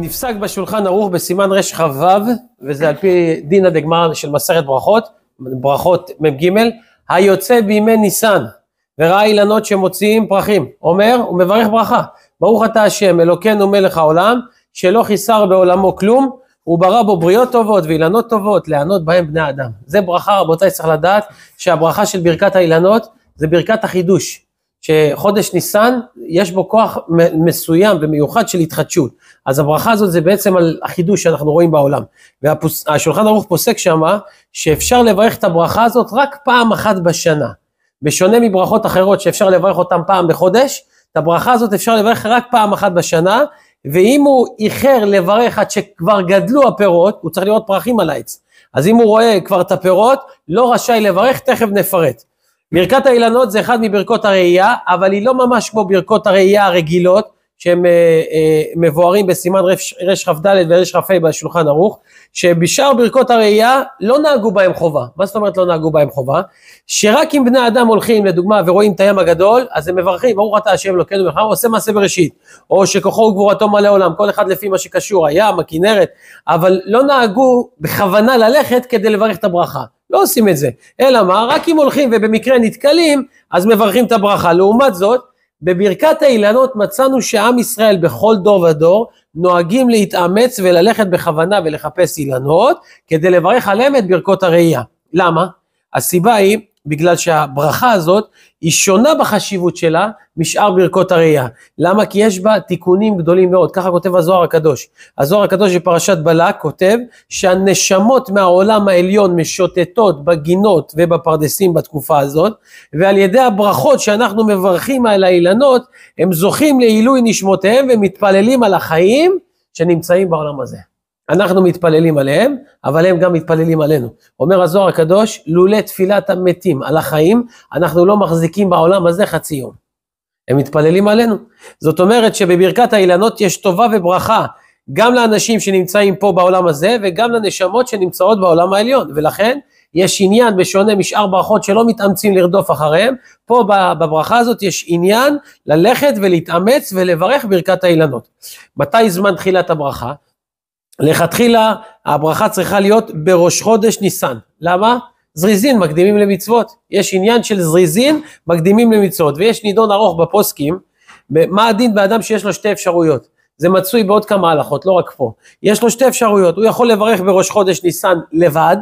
נפסק בשולחן ערוך בסימן רכ"ו, וזה על פי דינא דגמרא של מסכת ברכות, ברכות מ"ג, היוצא בימי ניסן וראה אילנות שמוציאים פרחים, אומר ומברך ברכה, ברוך אתה השם אלוקינו מלך העולם, שלא חיסר בעולמו כלום, הוא ברא בו בריאות טובות ואילנות טובות, לענות בהם בני אדם. זה ברכה רבותיי, צריך לדעת שהברכה של ברכת האילנות זה ברכת החידוש. שחודש ניסן יש בו כוח מסוים ומיוחד של התחדשות. אז הברכה הזאת זה בעצם על החידוש שאנחנו רואים בעולם. והשולחן ערוך פוסק שמה שאפשר לברך את הברכה הזאת רק פעם אחת בשנה. בשונה מברכות אחרות שאפשר לברך אותן פעם בחודש, את הברכה הזאת אפשר לברך רק פעם אחת בשנה, ואם הוא איחר לברך עד שכבר גדלו הפירות, הוא צריך לראות פרחים על העץ. אז אם הוא רואה כבר את הפירות, לא רשאי לברך, תכף נפרט. ברכת האילנות זה אחד מברכות הראייה, אבל היא לא ממש כמו ברכות הראייה הרגילות, שהם אה, אה, מבוארים בסימן רכ"ד ורכ"ה בשולחן ערוך, שבשאר ברכות הראייה לא נהגו בהם חובה. מה זאת אומרת לא נהגו בהם חובה? שרק אם בני אדם הולכים לדוגמה ורואים את הים הגדול, אז הם מברכים, ברוך אתה ה' אלוקינו מלחמה, הוא עושה מעשה בראשית, או שכוחו וגבורתו מלא עולם, כל אחד לפי מה שקשור, הים, הכנרת, אבל לא נהגו בכוונה ללכת כדי לברך את הברכה. לא עושים את זה. אלא מה? רק אם הולכים ובמקרה נתקלים, אז מברכים את הברכה. לעומת זאת, בברכת האילנות מצאנו שעם ישראל בכל דור ודור נוהגים להתאמץ וללכת בכוונה ולחפש אילנות כדי לברך עליהם את ברכות הראייה. למה? הסיבה היא בגלל שהברכה הזאת היא שונה בחשיבות שלה משאר ברכות הראייה. למה? כי יש בה תיקונים גדולים מאוד, ככה כותב הזוהר הקדוש. הזוהר הקדוש בפרשת בלק כותב שהנשמות מהעולם העליון משוטטות בגינות ובפרדסים בתקופה הזאת, ועל ידי הברכות שאנחנו מברכים על האילנות, הם זוכים לעילוי נשמותיהם ומתפללים על החיים שנמצאים בעולם הזה. אנחנו מתפללים עליהם, אבל הם גם מתפללים עלינו. אומר הזוהר הקדוש, לולא תפילת המתים על החיים, אנחנו לא מחזיקים בעולם הזה חצי יום. הם מתפללים עלינו. זאת אומרת שבברכת האילנות יש טובה וברכה גם לאנשים שנמצאים פה בעולם הזה, וגם לנשמות שנמצאות בעולם העליון. ולכן, יש עניין, בשונה משאר ברכות שלא מתאמצים לרדוף אחריהם, פה בברכה הזאת יש עניין ללכת ולהתאמץ ולברך ברכת האילנות. מתי זמן תחילת הברכה? לכתחילה הברכה צריכה להיות בראש חודש ניסן. למה? זריזין מקדימים למצוות. יש עניין של זריזין מקדימים למצוות, ויש נידון ארוך בפוסקים, מה הדין באדם שיש לו שתי אפשרויות. זה מצוי בעוד כמה הלכות, לא רק פה. יש לו שתי אפשרויות, הוא יכול לברך בראש חודש ניסן לבד,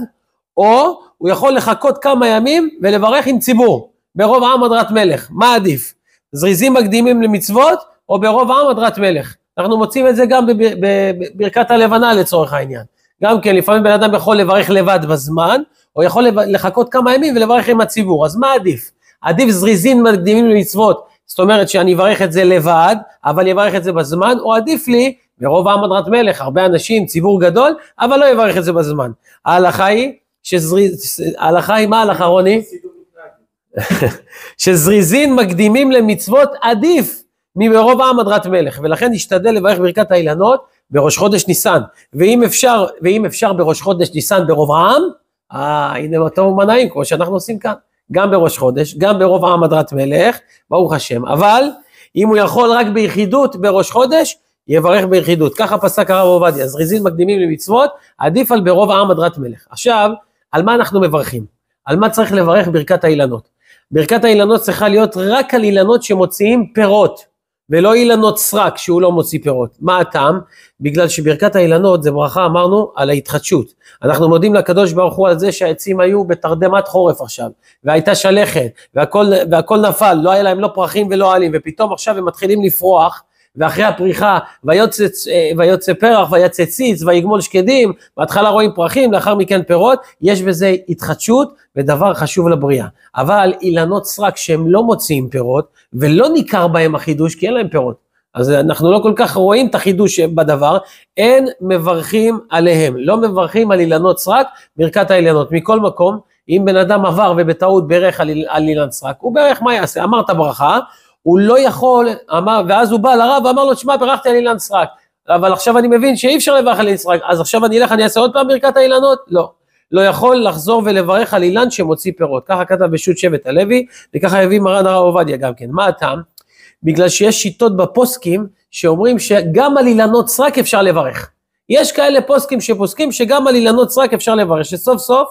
או הוא יכול לחכות כמה ימים ולברך עם ציבור, ברוב העם הדרת מלך. מה עדיף? זריזים מקדימים למצוות, או ברוב העם הדרת מלך? אנחנו מוצאים את זה גם בברכת הלבנה לצורך העניין. גם כן, לפעמים בן אדם יכול לברך לבד בזמן, או יכול לחכות כמה ימים ולברך עם הציבור, אז מה עדיף? עדיף זריזין מקדימים למצוות, זאת אומרת שאני אברך את זה לבד, אבל אברך את זה בזמן, או עדיף לי, ברוב העם הדרת מלך, הרבה אנשים, ציבור גדול, אבל לא אברך את זה בזמן. ההלכה היא, שזריז... ההלכה היא, מה ההלכה רוני? שזריזין מקדימים למצוות עדיף ממרוב העם הדרת מלך, ולכן נשתדל לברך ברכת האילנות בראש חודש ניסן, ואם אפשר, ואם אפשר בראש חודש ניסן ברוב העם, אה, הנה אותו מנעים, כמו שאנחנו עושים כאן, גם בראש חודש, גם ברוב העם הדרת מלך, ברוך השם, אבל אם הוא יכול רק ביחידות בראש חודש, יברך ביחידות. ככה פסק הרב עובדיה, זריזים מקדימים למצוות, עדיף על ברוב העם הדרת מלך. עכשיו, על מה אנחנו מברכים? על מה צריך לברך ברכת האילנות? ברכת האילנות צריכה להיות רק על אילנות שמוציאים פירות. ולא אילנות סרק שהוא לא מוציא פירות. מה הטעם? בגלל שברכת האילנות זה ברכה אמרנו על ההתחדשות. אנחנו מודים לקדוש ברוך הוא על זה שהעצים היו בתרדמת חורף עכשיו, והייתה שלכת, והכל, והכל נפל, לא היה להם לא פרחים ולא עלים, ופתאום עכשיו הם מתחילים לפרוח, ואחרי הפריחה, אה, ויוצא, פרח, ויצא ציץ, ויגמול שקדים, בהתחלה רואים פרחים, לאחר מכן פירות, יש בזה התחדשות ודבר חשוב לבריאה. אבל אילנות סרק שהם לא מוציאים פירות, ולא ניכר בהם החידוש, כי אין להם פירות. אז אנחנו לא כל כך רואים את החידוש בדבר, אין מברכים עליהם, לא מברכים על אילנות סרק, ברכת האילנות. מכל מקום, אם בן אדם עבר ובטעות בירך על, אילן סרק, הוא בירך מה יעשה? אמרת ברכה, הוא לא יכול, אמר, ואז הוא בא לרב ואמר לו, תשמע, פירחתי על אילן סרק, אבל עכשיו אני מבין שאי אפשר לברך על אילן סרק, אז עכשיו אני אלך, אני אעשה עוד פעם ברכת האילנות? לא. לא יכול לחזור ולברך על אילן שמוציא פירות. ככה כתב בשו"ת שבט הלוי, וככה הביא מרן הרב עובדיה גם כן. מה הטעם? בגלל שיש שיטות בפוסקים שאומרים שגם על אילנות סרק אפשר לברך. יש כאלה פוסקים שפוסקים שגם על אילנות סרק אפשר לברך, שסוף סוף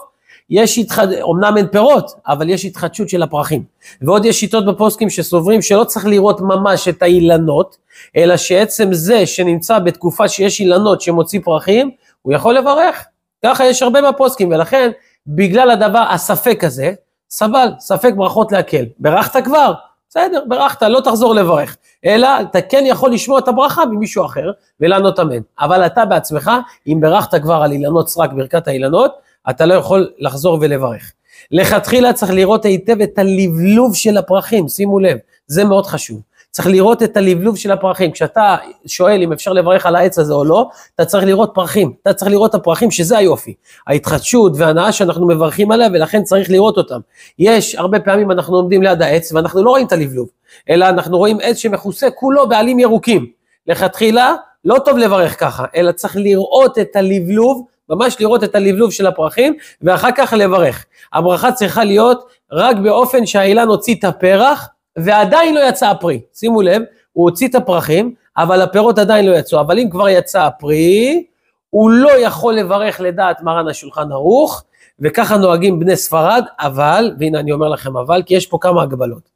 יש התחד... אמנם אין פירות, אבל יש התחדשות של הפרחים. ועוד יש שיטות בפוסקים שסוברים שלא צריך לראות ממש את האילנות, אלא שעצם זה שנמצא בתקופה שיש אילנות שמוציא פרחים, הוא יכול לברך. ככה יש הרבה מהפוסקים, ולכן בגלל הדבר, הספק הזה, סבל, ספק ברכות להקל. ברכת כבר, בסדר, ברכת, לא תחזור לברך. אלא אתה כן יכול לשמוע את הברכה ממישהו אחר ולענות אמן. אבל אתה בעצמך, אם ברכת כבר על אילנות סרק, ברכת האילנות, אתה לא יכול לחזור ולברך. לכתחילה צריך לראות היטב את הלבלוב של הפרחים, שימו לב, זה מאוד חשוב. צריך לראות את הלבלוב של הפרחים. כשאתה שואל אם אפשר לברך על העץ הזה או לא, אתה צריך לראות פרחים, אתה צריך לראות את הפרחים, שזה היופי. ההתחדשות וההנאה שאנחנו מברכים עליה, ולכן צריך לראות אותם. יש, הרבה פעמים אנחנו עומדים ליד העץ, ואנחנו לא רואים את הלבלוב, אלא אנחנו רואים עץ שמכוסה כולו בעלים ירוקים. לכתחילה, לא טוב לברך ככה, אלא צריך לראות את הלבלוב ממש לראות את הלבלוב של הפרחים, ואחר כך לברך. הברכה צריכה להיות רק באופן שהאילן הוציא את הפרח, ועדיין לא יצא הפרי. שימו לב, הוא הוציא את הפרחים, אבל הפירות עדיין לא יצאו. אבל אם כבר יצא הפרי, הוא לא יכול לברך לדעת מרן השולחן ערוך, וככה נוהגים בני ספרד, אבל, והנה אני אומר לכם אבל, כי יש פה כמה הגבלות.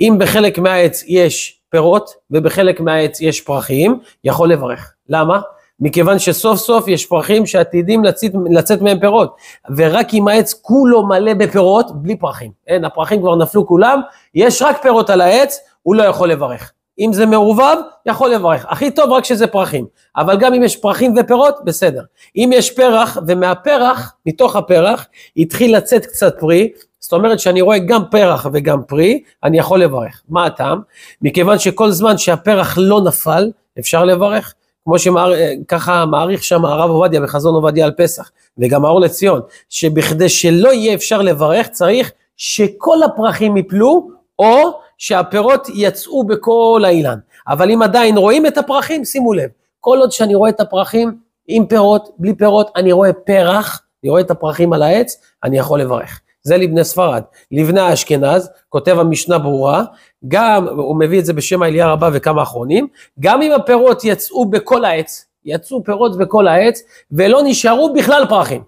אם בחלק מהעץ יש פירות, ובחלק מהעץ יש פרחים, יכול לברך. למה? מכיוון שסוף סוף יש פרחים שעתידים לצאת, לצאת מהם פירות, ורק אם העץ כולו מלא בפירות, בלי פרחים, אין, הפרחים כבר נפלו כולם, יש רק פירות על העץ, הוא לא יכול לברך. אם זה מעורבב, יכול לברך. הכי טוב רק שזה פרחים. אבל גם אם יש פרחים ופירות, בסדר. אם יש פרח, ומהפרח, מתוך הפרח, התחיל לצאת קצת פרי, זאת אומרת שאני רואה גם פרח וגם פרי, אני יכול לברך. מה הטעם? מכיוון שכל זמן שהפרח לא נפל, אפשר לברך. כמו שככה אה, מעריך שם הרב עובדיה בחזון עובדיה על פסח, וגם האור לציון, שבכדי שלא יהיה אפשר לברך צריך שכל הפרחים יפלו, או שהפירות יצאו בכל האילן. אבל אם עדיין רואים את הפרחים, שימו לב, כל עוד שאני רואה את הפרחים עם פירות, בלי פירות, אני רואה פרח, אני רואה את הפרחים על העץ, אני יכול לברך. זה לבני ספרד. לבני אשכנז, כותב המשנה ברורה, גם, הוא מביא את זה בשם העלייה רבה וכמה אחרונים, גם אם הפירות יצאו בכל העץ, יצאו פירות בכל העץ, ולא נשארו בכלל פרחים.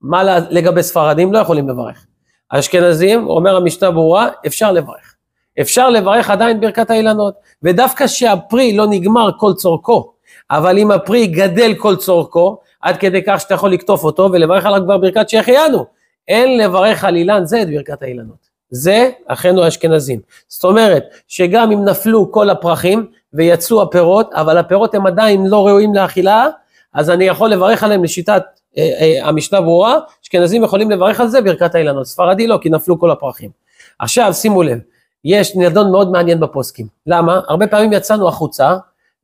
מה לגבי ספרדים? לא יכולים לברך. האשכנזים, אומר המשנה ברורה, אפשר לברך. אפשר לברך עדיין ברכת האילנות, ודווקא שהפרי לא נגמר כל צורכו, אבל אם הפרי גדל כל צורכו, עד כדי כך שאתה יכול לקטוף אותו ולברך עליו כבר ברכת שהחיינו. אין לברך על אילן זה את ברכת האילנות. זה אחינו האשכנזים. זאת אומרת, שגם אם נפלו כל הפרחים ויצאו הפירות, אבל הפירות הם עדיין לא ראויים לאכילה, אז אני יכול לברך עליהם לשיטת אה, אה, המשנה ברורה, אשכנזים יכולים לברך על זה ברכת האילנות, ספרדי לא, כי נפלו כל הפרחים. עכשיו שימו לב, יש נדון מאוד מעניין בפוסקים, למה? הרבה פעמים יצאנו החוצה,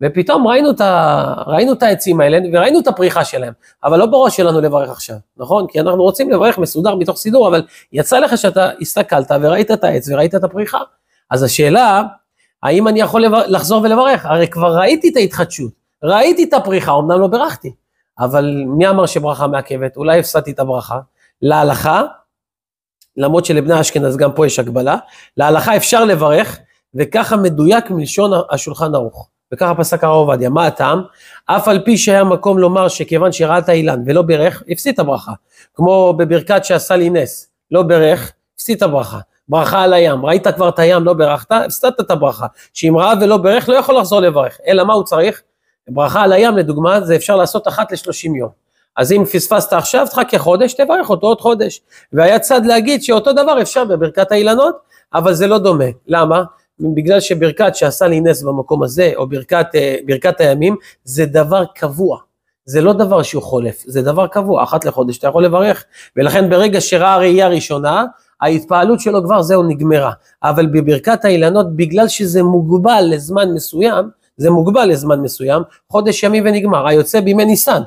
ופתאום ראינו את, ה... ראינו את העצים האלה וראינו את הפריחה שלהם, אבל לא בראש שלנו לברך עכשיו, נכון? כי אנחנו רוצים לברך מסודר מתוך סידור, אבל יצא לך שאתה הסתכלת וראית את העץ וראית את הפריחה. אז השאלה, האם אני יכול לבר... לחזור ולברך? הרי כבר ראיתי את ההתחדשות, ראיתי את הפריחה, אמנם לא בירכתי, אבל מי אמר שברכה מעכבת? אולי הפסדתי את הברכה. להלכה, למרות שלבני אשכנז גם פה יש הגבלה, להלכה אפשר לברך, וככה מדויק מלשון השולחן ערוך. וככה פסק הרב עובדיה, מה הטעם? אף על פי שהיה מקום לומר שכיוון שראה את האילן ולא ברך, הפסיד את הברכה. כמו בברכת שעשה לי נס, לא ברך, הפסיד את הברכה. ברכה על הים, ראית כבר את הים, לא ברכת, הפסדת את הברכה. שאם ראה ולא ברך, לא יכול לחזור לברך. אלא מה הוא צריך? ברכה על הים, לדוגמה, זה אפשר לעשות אחת לשלושים יום. אז אם פספסת עכשיו, תחכה חודש, תברך אותו עוד חודש. והיה צד להגיד שאותו דבר אפשר בברכת האילנות, אבל זה לא דומה. למה? בגלל שברכת שעשה לי נס במקום הזה, או ברכת, אה, ברכת הימים, זה דבר קבוע. זה לא דבר שהוא חולף, זה דבר קבוע, אחת לחודש אתה יכול לברך. ולכן ברגע שראה הראייה הראשונה, ההתפעלות שלו כבר זהו נגמרה. אבל בברכת האילנות, בגלל שזה מוגבל לזמן מסוים, זה מוגבל לזמן מסוים, חודש ימים ונגמר, היוצא בימי ניסן.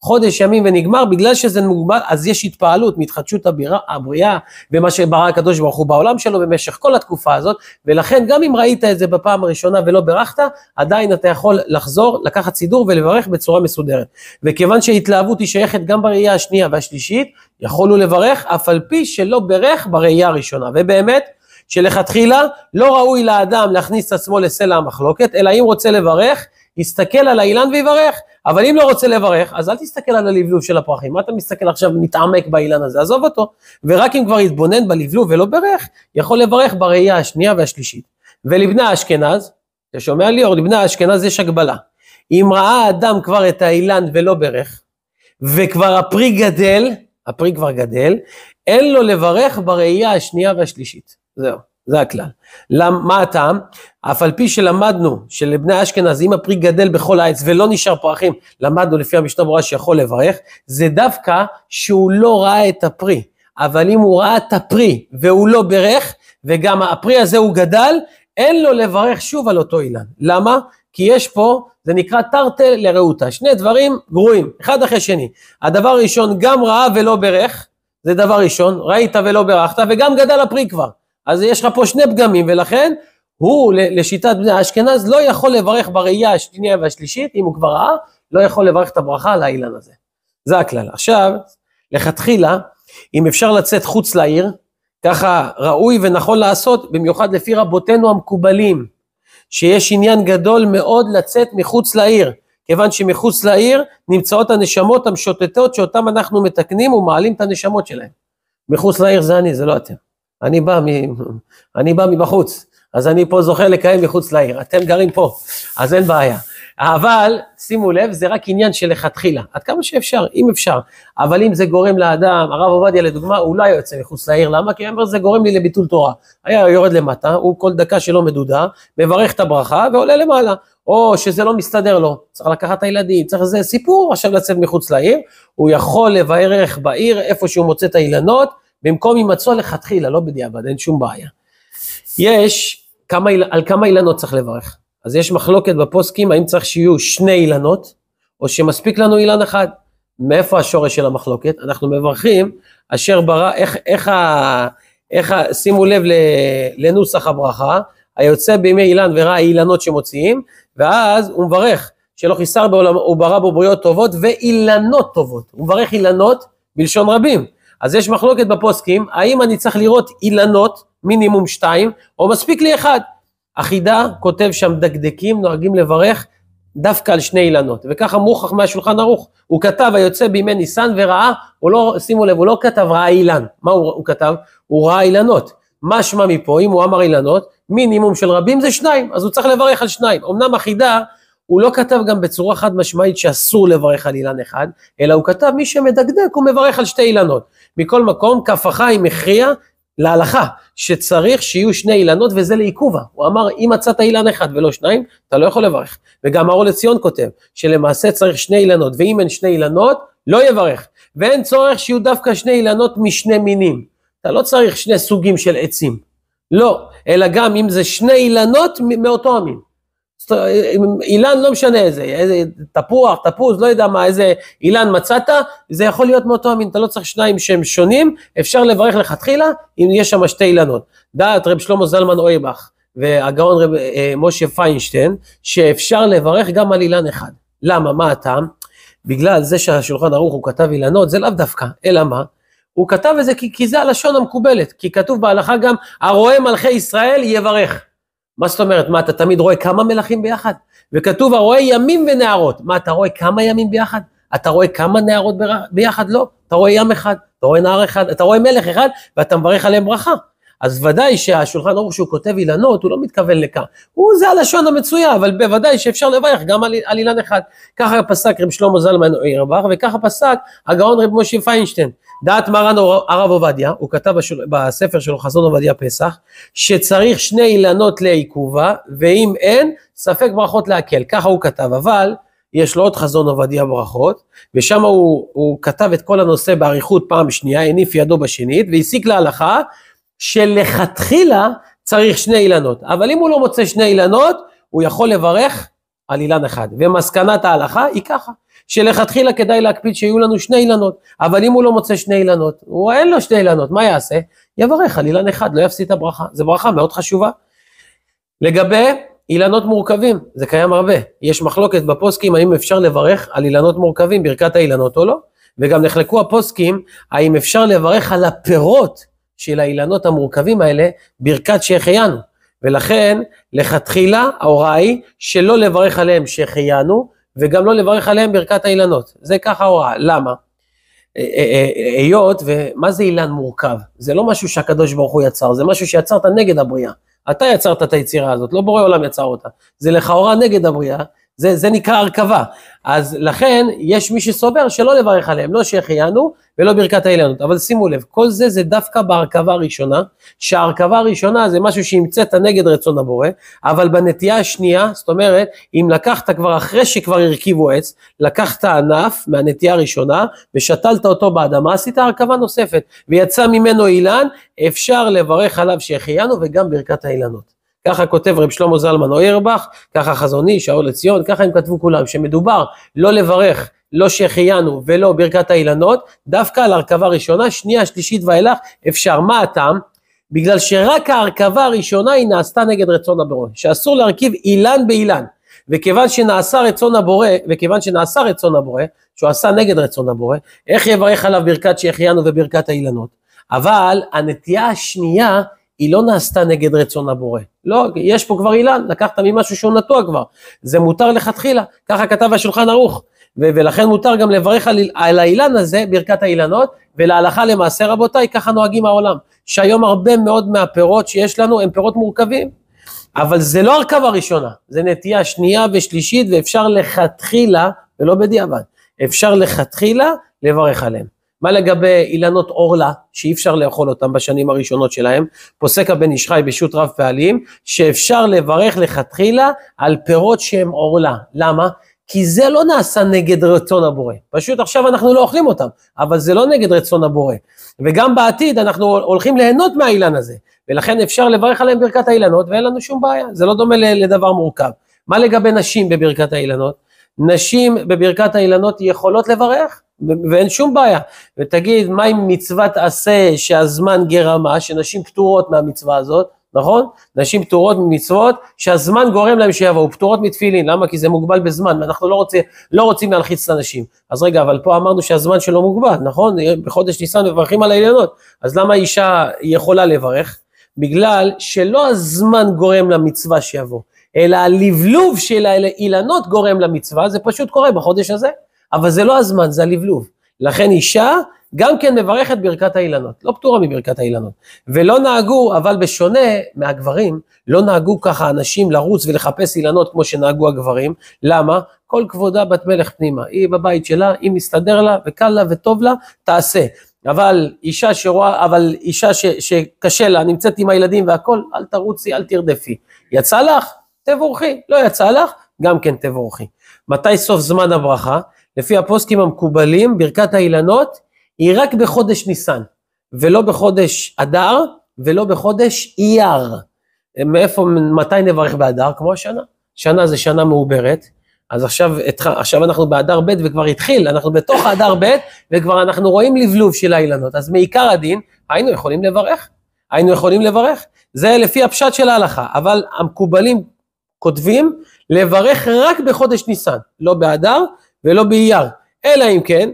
חודש ימים ונגמר, בגלל שזה מוגבל, אז יש התפעלות מהתחדשות הבירה, הבריאה, במה שברא הקדוש ברוך הוא בעולם שלו במשך כל התקופה הזאת, ולכן גם אם ראית את זה בפעם הראשונה ולא בירכת, עדיין אתה יכול לחזור, לקחת סידור ולברך בצורה מסודרת. וכיוון שהתלהבות היא שייכת גם בראייה השנייה והשלישית, יכולנו לברך אף על פי שלא בירך בראייה הראשונה, ובאמת, שלכתחילה לא ראוי לאדם להכניס את עצמו לסלע המחלוקת, אלא אם רוצה לברך, יסתכל על האילן ויברך. אבל אם לא רוצה לברך, אז אל תסתכל על הלבלוב של הפרחים. מה אתה מסתכל עכשיו, מתעמק באילן הזה? עזוב אותו. ורק אם כבר יתבונן בלבלוב ולא ברך, יכול לברך בראייה השנייה והשלישית. ולבנה אשכנז, אתה שומע ליאור? לבנה אשכנז יש הגבלה. אם ראה אדם כבר את האילן ולא ברך, וכבר הפרי גדל, הפרי כבר גדל, אין לו לברך בראייה השנייה והשלישית. זהו. זה הכלל. למ, מה הטעם? אף על פי שלמדנו שלבני אשכנז אם הפרי גדל בכל העץ ולא נשאר פרחים, למדנו לפי המשנה ברורה שיכול לברך, זה דווקא שהוא לא ראה את הפרי. אבל אם הוא ראה את הפרי והוא לא בירך, וגם הפרי הזה הוא גדל, אין לו לברך שוב על אותו אילן. למה? כי יש פה, זה נקרא תרתי לרעותה. שני דברים גרועים, אחד אחרי שני. הדבר הראשון, גם ראה ולא ברך, זה דבר ראשון, ראית ולא ברכת, וגם גדל הפרי כבר. אז יש לך פה שני פגמים, ולכן הוא לשיטת בני אשכנז לא יכול לברך בראייה השנייה והשלישית, אם הוא כבר ראה, לא יכול לברך את הברכה על האילן הזה. זה הכלל. עכשיו, לכתחילה, אם אפשר לצאת חוץ לעיר, ככה ראוי ונכון לעשות, במיוחד לפי רבותינו המקובלים, שיש עניין גדול מאוד לצאת מחוץ לעיר, כיוון שמחוץ לעיר נמצאות הנשמות המשוטטות שאותן אנחנו מתקנים ומעלים את הנשמות שלהן. מחוץ לעיר זה אני, זה לא אתם. אני בא, מ... אני בא מבחוץ, אז אני פה זוכה לקיים מחוץ לעיר, אתם גרים פה, אז אין בעיה. אבל, שימו לב, זה רק עניין שלכתחילה, עד כמה שאפשר, אם אפשר. אבל אם זה גורם לאדם, הרב עובדיה לדוגמה, הוא לא יוצא מחוץ לעיר, למה? כי הוא אומר, זה גורם לי לביטול תורה. היה יורד למטה, הוא כל דקה שלא מדודה, מברך את הברכה ועולה למעלה. או שזה לא מסתדר לו, צריך לקחת את הילדים, צריך איזה סיפור עכשיו לצאת מחוץ לעיר, הוא יכול לברך בעיר איפה שהוא מוצא את האילנות, במקום הימצאו לכתחילה, לא בדיעבד, אין שום בעיה. יש, כמה, על כמה אילנות צריך לברך. אז יש מחלוקת בפוסקים האם צריך שיהיו שני אילנות, או שמספיק לנו אילן אחד. מאיפה השורש של המחלוקת? אנחנו מברכים, אשר ברא, איך, איך, איך, שימו לב לנוסח הברכה, היוצא בימי אילן וראה אילנות שמוציאים, ואז הוא מברך, שלא חיסר בעולם, הוא ברא בו בריאות טובות ואילנות טובות. הוא מברך אילנות בלשון רבים. אז יש מחלוקת בפוסקים, האם אני צריך לראות אילנות, מינימום שתיים, או מספיק לי אחד. החידה כותב שם דקדקים, נוהגים לברך דווקא על שני אילנות, וכך אמרו חכמי השולחן ערוך, הוא כתב היוצא בימי ניסן וראה, הוא לא, שימו לב, הוא לא כתב ראה אילן, מה הוא, הוא כתב? הוא ראה אילנות, מה שמע מפה, אם הוא אמר אילנות, מינימום של רבים זה שניים, אז הוא צריך לברך על שניים. אמנם החידה הוא לא כתב גם בצורה חד משמעית שאסור לברך על אילן אחד, אלא הוא כתב מי שמדקדק הוא מברך על שתי אילנות. מכל מקום, כף החיים הכריע להלכה שצריך שיהיו שני אילנות וזה לעיכובה. הוא אמר אם מצאת אילן אחד ולא שניים, אתה לא יכול לברך. וגם ארון לציון כותב שלמעשה צריך שני אילנות, ואם אין שני אילנות, לא יברך. ואין צורך שיהיו דווקא שני אילנות משני מינים. אתה לא צריך שני סוגים של עצים. לא, אלא גם אם זה שני אילנות מאותו המין. אילן, לא משנה איזה, איזה תפוח, תפוז, לא יודע מה, איזה אילן מצאת, זה יכול להיות מאותו המין, אתה לא צריך שניים שהם שונים, אפשר לברך לכתחילה אם יש שם שתי אילנות. דעת רב שלמה זלמן אויבך והגאון רב אה, אה משה פיינשטיין, שאפשר לברך גם על אילן אחד. למה? מה הטעם? בגלל זה שהשולחן ערוך הוא כתב אילנות, זה לאו דווקא, אלא מה? הוא כתב את זה כי, כי זה הלשון המקובלת, כי כתוב בהלכה גם, הרואה מלכי ישראל יברך. מה זאת אומרת? מה, אתה תמיד רואה כמה מלכים ביחד? וכתוב, הרואה ימים ונערות. מה, אתה רואה כמה ימים ביחד? אתה רואה כמה נערות ביחד? לא. אתה רואה ים אחד, אתה רואה נער אחד, אתה רואה מלך אחד, ואתה מברך עליהם ברכה. אז ודאי שהשולחן ערוך שהוא כותב אילנות, הוא לא מתכוון לכאן. הוא זה הלשון המצויה, אבל בוודאי שאפשר לברך גם על, על אילן אחד. ככה פסק רב שלמה זלמן עירבך, וככה פסק הגאון רב משה פיינשטיין. דעת מרן הרב עובדיה, הוא כתב בשול, בספר שלו חזון עובדיה פסח, שצריך שני אילנות לעיכובה, ואם אין, ספק ברכות להקל. ככה הוא כתב, אבל יש לו עוד חזון עובדיה ברכות, ושם הוא, הוא כתב את כל הנושא באריכות פעם שנייה, הניף ידו בשנית, והסיק להלכה שלכתחילה צריך שני אילנות. אבל אם הוא לא מוצא שני אילנות, הוא יכול לברך על אילן אחד. ומסקנת ההלכה היא ככה, שלכתחילה כדאי להקפיד שיהיו לנו שני אילנות, אבל אם הוא לא מוצא שני אילנות, הוא אין לו שני אילנות, מה יעשה? יברך על אילן אחד, לא יפסיד את הברכה. זו ברכה מאוד חשובה. לגבי אילנות מורכבים, זה קיים הרבה. יש מחלוקת בפוסקים האם אפשר לברך על אילנות מורכבים, ברכת האילנות או לא, וגם נחלקו הפוסקים האם אפשר לברך על הפירות של האילנות המורכבים האלה, ברכת שהחיינו. ולכן, לכתחילה ההוראה היא שלא לברך עליהם שהחיינו, וגם לא לברך עליהם ברכת האילנות. זה ככה ההוראה. למה? אה, אה, אה, היות, ומה זה אילן מורכב? זה לא משהו שהקדוש ברוך הוא יצר, זה משהו שיצרת נגד הבריאה. אתה יצרת את היצירה הזאת, לא בורא עולם יצר אותה. זה לכאורה נגד הבריאה, זה, זה נקרא הרכבה. אז לכן יש מי שסובר שלא לברך עליהם, לא שהחיינו ולא ברכת העליונות. אבל שימו לב, כל זה זה דווקא בהרכבה הראשונה, שההרכבה הראשונה זה משהו שהמצאת נגד רצון הבורא, אבל בנטייה השנייה, זאת אומרת, אם לקחת כבר אחרי שכבר הרכיבו עץ, לקחת ענף מהנטייה הראשונה ושתלת אותו באדמה, עשית הרכבה נוספת, ויצא ממנו אילן, אפשר לברך עליו שהחיינו וגם ברכת העליונות. ככה כותב רב שלמה זלמן אוירבך, ככה חזוני, שאול לציון, ככה הם כתבו כולם, שמדובר לא לברך, לא שהחיינו ולא ברכת האילנות, דווקא על הרכבה ראשונה, שנייה, שלישית ואילך אפשר. מה הטעם? בגלל שרק ההרכבה הראשונה היא נעשתה נגד רצון הבורא, שאסור להרכיב אילן באילן. וכיוון שנעשה רצון הבורא, וכיוון שנעשה רצון הבורא, שהוא עשה נגד רצון הבורא, איך יברך עליו ברכת שהחיינו וברכת האילנות? אבל הנטייה השנייה היא לא נעשתה נגד רצון הבורא. לא, יש פה כבר אילן, לקחת ממשהו שהוא נטוע כבר. זה מותר לכתחילה, ככה כתב השולחן ערוך. ו- ולכן מותר גם לברך על, על האילן הזה, ברכת האילנות, ולהלכה למעשה רבותיי, ככה נוהגים העולם. שהיום הרבה מאוד מהפירות שיש לנו הם פירות מורכבים, אבל זה לא הרכבה ראשונה, זה נטייה שנייה ושלישית, ואפשר לכתחילה, ולא בדיעבד, אפשר לכתחילה לברך עליהם. מה לגבי אילנות אורלה, שאי אפשר לאכול אותם בשנים הראשונות שלהם? פוסק הבן איש חי בשו"ת רב פעלים, שאפשר לברך לכתחילה על פירות שהם אורלה. למה? כי זה לא נעשה נגד רצון הבורא. פשוט עכשיו אנחנו לא אוכלים אותם, אבל זה לא נגד רצון הבורא. וגם בעתיד אנחנו הולכים ליהנות מהאילן הזה, ולכן אפשר לברך עליהם ברכת האילנות, ואין לנו שום בעיה, זה לא דומה לדבר מורכב. מה לגבי נשים בברכת האילנות? נשים בברכת האילנות יכולות לברך, ואין שום בעיה. ותגיד, מה עם מצוות עשה שהזמן גרמה, שנשים פטורות מהמצווה הזאת, נכון? נשים פטורות ממצוות שהזמן גורם להם שיבואו, פטורות מתפילין, למה? כי זה מוגבל בזמן, ואנחנו לא, רוצה, לא רוצים להלחיץ את הנשים. אז רגע, אבל פה אמרנו שהזמן שלו מוגבל, נכון? בחודש ניסן מברכים על העליונות, אז למה אישה יכולה לברך? בגלל שלא הזמן גורם למצווה שיבוא, אלא הלבלוב של האילנות גורם למצווה, זה פשוט קורה בחודש הזה. אבל זה לא הזמן, זה הלבלוב. לכן אישה גם כן מברכת ברכת האילנות, לא פטורה מברכת האילנות. ולא נהגו, אבל בשונה מהגברים, לא נהגו ככה אנשים לרוץ ולחפש אילנות כמו שנהגו הגברים. למה? כל כבודה בת מלך פנימה, היא בבית שלה, היא מסתדר לה וקל לה וטוב לה, תעשה. אבל אישה שרואה, אבל אישה ש, שקשה לה, נמצאת עם הילדים והכול, אל תרוצי, אל תרדפי. יצא לך? תבורכי. לא יצא לך? גם כן תבורכי. מתי סוף זמן הברכה? לפי הפוסקים המקובלים, ברכת האילנות היא רק בחודש ניסן, ולא בחודש אדר, ולא בחודש אייר. מאיפה, מתי נברך באדר? כמו השנה. שנה זה שנה מעוברת, אז עכשיו, עכשיו אנחנו באדר ב' וכבר התחיל, אנחנו בתוך האדר ב' וכבר אנחנו רואים לבלוב של האילנות. אז מעיקר הדין, היינו יכולים לברך, היינו יכולים לברך. זה לפי הפשט של ההלכה, אבל המקובלים כותבים לברך רק בחודש ניסן, לא באדר ולא באייר. אלא אם כן,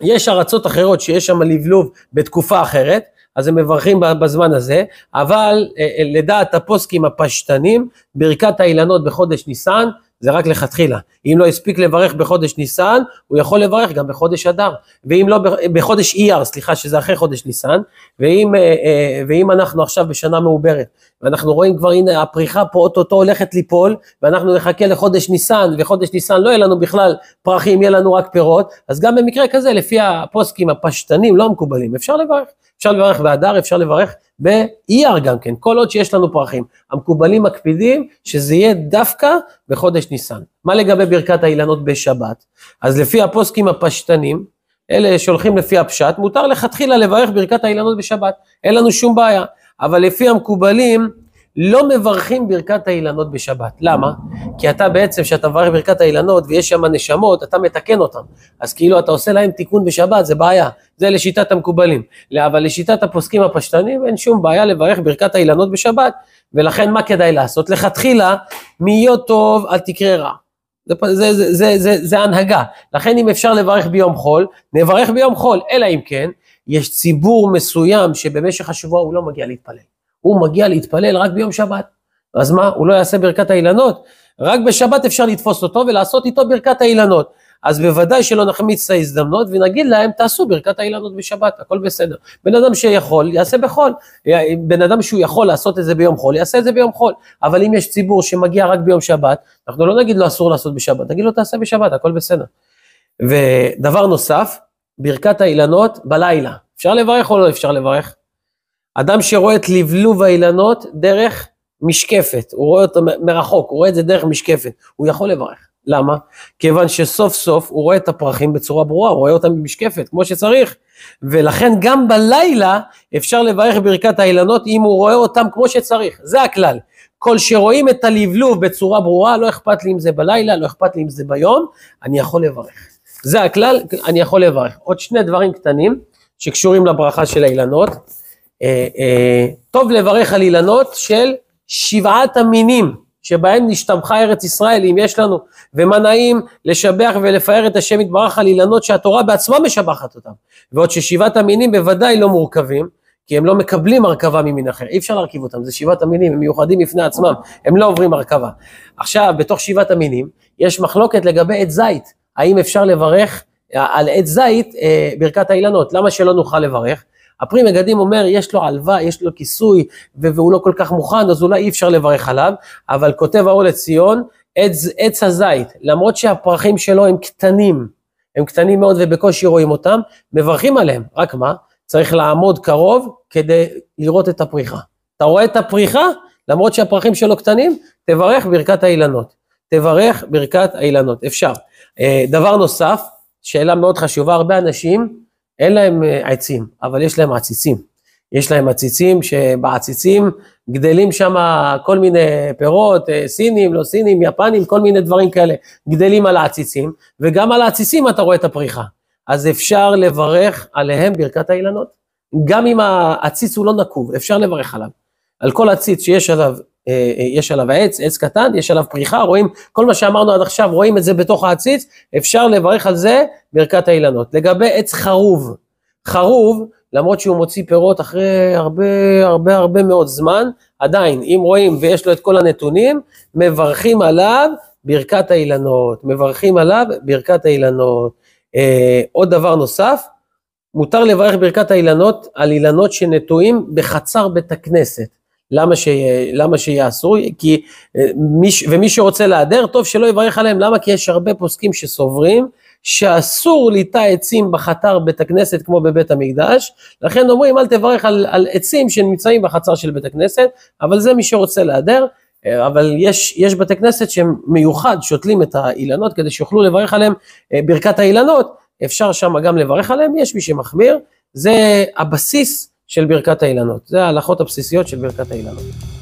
יש ארצות אחרות שיש שם לבלוב בתקופה אחרת, אז הם מברכים בזמן הזה, אבל אה, אה, לדעת הפוסקים הפשטנים, ברכת האילנות בחודש ניסן זה רק לכתחילה. אם לא הספיק לברך בחודש ניסן, הוא יכול לברך גם בחודש אדר. ואם לא, בחודש אייר, סליחה, שזה אחרי חודש ניסן, ואם, אה, אה, ואם אנחנו עכשיו בשנה מעוברת, ואנחנו רואים כבר, הנה, הפריחה פה אוטוטו הולכת ליפול, ואנחנו נחכה לחודש ניסן, וחודש ניסן לא יהיה לנו בכלל פרחים, יהיה לנו רק פירות, אז גם במקרה כזה, לפי הפוסקים הפשטנים, לא המקובלים, אפשר לברך. אפשר לברך באדר, אפשר לברך באייר גם כן, כל עוד שיש לנו פרחים. המקובלים מקפידים שזה יהיה דווקא בחודש ניסן. מה לגבי ברכת האילנות בשבת? אז לפי הפוסקים הפשטנים, אלה שהולכים לפי הפשט, מותר לכתחילה לברך ברכת האילנות בשבת, אין לנו שום בעיה. אבל לפי המקובלים, לא מברכים ברכת האילנות בשבת. למה? כי אתה בעצם, כשאתה מברך ברכת האילנות ויש שם נשמות, אתה מתקן אותן. אז כאילו אתה עושה להם תיקון בשבת, זה בעיה. זה לשיטת המקובלים. אבל לשיטת הפוסקים הפשטנים אין שום בעיה לברך ברכת האילנות בשבת, ולכן מה כדאי לעשות? לכתחילה, מיות טוב אל תקרה רע. זה, זה, זה, זה, זה, זה הנהגה. לכן אם אפשר לברך ביום חול, נברך ביום חול, אלא אם כן, יש ציבור מסוים שבמשך השבוע הוא לא מגיע להתפלל. הוא מגיע להתפלל רק ביום שבת. אז מה, הוא לא יעשה ברכת האילנות? רק בשבת אפשר לתפוס אותו ולעשות איתו ברכת האילנות. אז בוודאי שלא נחמיץ את ההזדמנות ונגיד להם תעשו ברכת האילנות בשבת, הכל בסדר. בן אדם שיכול יעשה בחול, בן אדם שהוא יכול לעשות את זה ביום חול יעשה את זה ביום חול, אבל אם יש ציבור שמגיע רק ביום שבת, אנחנו לא נגיד לו אסור לעשות בשבת, נגיד לו תעשה בשבת, הכל בסדר. ודבר נוסף, ברכת האילנות בלילה, אפשר לברך או לא אפשר לברך? אדם שרואה את לבלוב האילנות דרך משקפת, הוא רואה אותו מרחוק, הוא רואה את זה דרך משקפת, הוא יכול לברך. למה? כיוון שסוף סוף הוא רואה את הפרחים בצורה ברורה, הוא רואה אותם במשקפת, כמו שצריך. ולכן גם בלילה אפשר לברך ברכת האילנות אם הוא רואה אותם כמו שצריך, זה הכלל. כל שרואים את הלבלוב בצורה ברורה, לא אכפת לי אם זה בלילה, לא אכפת לי אם זה ביום, אני יכול לברך. זה הכלל, אני יכול לברך. עוד שני דברים קטנים שקשורים לברכה של האילנות. אה, אה, טוב לברך על אילנות של שבעת המינים שבהם נשתמכה ארץ ישראל, אם יש לנו, ומה נעים לשבח ולפאר את השם יתברך על אילנות שהתורה בעצמה משבחת אותם. ועוד ששבעת המינים בוודאי לא מורכבים, כי הם לא מקבלים הרכבה ממין אחר, אי אפשר להרכיב אותם, זה שבעת המינים, הם מיוחדים בפני עצמם, הם לא עוברים הרכבה. עכשיו, בתוך שבעת המינים, יש מחלוקת לגבי עץ זית, האם אפשר לברך אה, על עץ זית אה, ברכת האילנות, למה שלא נוכל לברך? הפרי מגדים אומר, יש לו עלווה, יש לו כיסוי, והוא לא כל כך מוכן, אז אולי אי אפשר לברך עליו, אבל כותב האור לציון, עץ, עץ הזית, למרות שהפרחים שלו הם קטנים, הם קטנים מאוד ובקושי רואים אותם, מברכים עליהם, רק מה? צריך לעמוד קרוב כדי לראות את הפריחה. אתה רואה את הפריחה? למרות שהפרחים שלו קטנים, תברך ברכת האילנות. תברך ברכת האילנות, אפשר. אה, דבר נוסף, שאלה מאוד חשובה, הרבה אנשים אין להם אה, עצים, אבל יש להם עציצים. יש להם עציצים שבעציצים גדלים שם כל מיני פירות, אה, סינים, לא סינים, יפנים, כל מיני דברים כאלה, גדלים על העציצים, וגם על העציצים אתה רואה את הפריחה. אז אפשר לברך עליהם ברכת האילנות. גם אם העציץ הוא לא נקוב, אפשר לברך עליו. על כל עציץ שיש עליו אה, אה, יש עליו העץ, עץ קטן, יש עליו פריחה, רואים, כל מה שאמרנו עד עכשיו, רואים את זה בתוך העציץ, אפשר לברך על זה ברכת האילנות. לגבי עץ חרוב, חרוב, למרות שהוא מוציא פירות אחרי הרבה הרבה הרבה מאוד זמן, עדיין, אם רואים ויש לו את כל הנתונים, מברכים עליו ברכת האילנות, מברכים עליו ברכת האילנות. אה, עוד דבר נוסף, מותר לברך ברכת האילנות על אילנות שנטועים בחצר בית הכנסת. למה, ש... למה שיעשו? כי אה, מי ומי שרוצה להדר, טוב שלא יברך עליהם. למה? כי יש הרבה פוסקים שסוברים שאסור ליטע עצים בחתר בית הכנסת כמו בבית המקדש, לכן אומרים אל תברך על, על עצים שנמצאים בחצר של בית הכנסת, אבל זה מי שרוצה להדר, אה, אבל יש, יש בתי כנסת שהם מיוחד, שותלים את האילנות כדי שיוכלו לברך עליהם אה, ברכת האילנות, אפשר שם גם לברך עליהם, יש מי שמחמיר, זה הבסיס של ברכת האילנות. זה ההלכות הבסיסיות של ברכת האילנות.